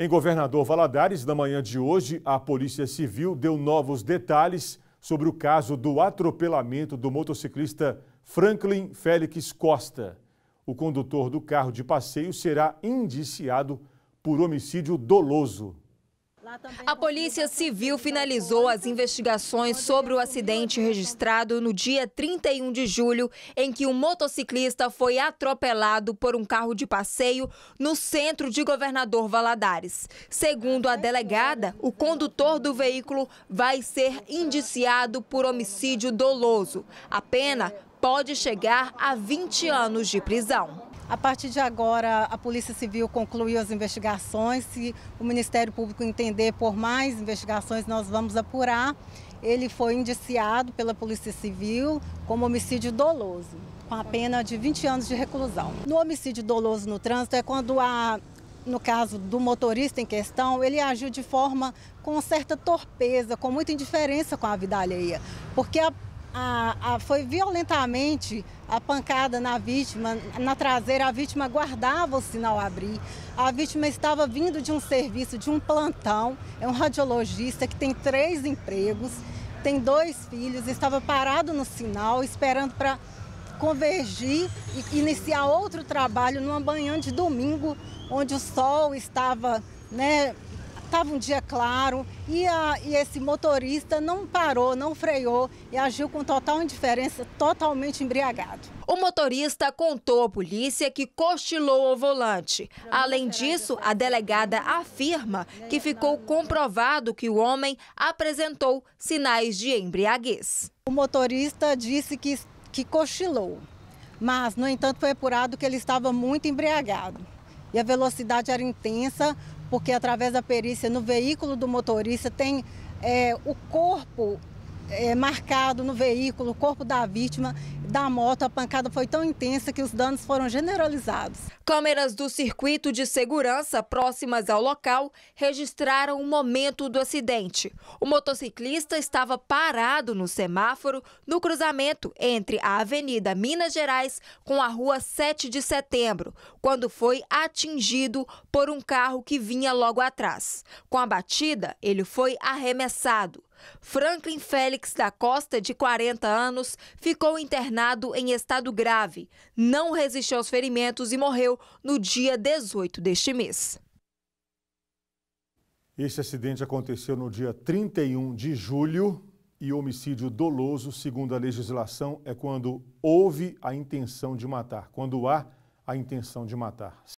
Em Governador Valadares, na manhã de hoje, a Polícia Civil deu novos detalhes sobre o caso do atropelamento do motociclista Franklin Félix Costa. O condutor do carro de passeio será indiciado por homicídio doloso. A Polícia Civil finalizou né? as investigações sobre o acidente registrado no dia 31 de julho, em que um motociclista foi atropelado por um carro de passeio no centro de Governador Valadares. Segundo a delegada, né? o condutor do veículo vai ser indiciado por homicídio doloso. A pena pode chegar a 20 anos de prisão. A partir de agora, a Polícia Civil concluiu as investigações. Se o Ministério Público entender por mais investigações, nós vamos apurar. Ele foi indiciado pela Polícia Civil como homicídio doloso, com a pena de 20 anos de reclusão. No homicídio doloso no trânsito é quando a no caso do motorista em questão, ele agiu de forma com certa torpeza, com muita indiferença com a vida alheia. Porque a a, a, foi violentamente a pancada na vítima, na traseira. A vítima guardava o sinal abrir. A vítima estava vindo de um serviço, de um plantão. É um radiologista que tem três empregos, tem dois filhos, estava parado no sinal, esperando para convergir e iniciar outro trabalho numa manhã de domingo, onde o sol estava né, Estava um dia claro e, a, e, esse motorista não parou, não freou e agiu com total indiferença, totalmente embriagado. O motorista contou à polícia que cochilou o volante. Além disso, a delegada afirma que ficou comprovado que o homem apresentou sinais de embriaguez. O motorista disse que, que cochilou, mas, no entanto, foi apurado que ele estava muito embriagado. E a velocidade era intensa, porque através da perícia no veículo do motorista tem é, o corpo é, marcado no veículo, o corpo da vítima da moto, a pancada foi tão intensa que os danos foram generalizados. Câmeras do circuito de segurança próximas ao local registraram o momento do acidente. O motociclista estava parado no semáforo no cruzamento entre a Avenida Minas Gerais com a Rua 7 de Setembro, quando foi atingido por um carro que vinha logo atrás. Com a batida, ele foi arremessado. Franklin Félix da Costa, de 40 anos, ficou internado em estado grave, não resistiu aos ferimentos e morreu no dia 18 deste mês. Este acidente aconteceu no dia 31 de julho e homicídio doloso, segundo a legislação, é quando houve a intenção de matar, quando há a intenção de matar.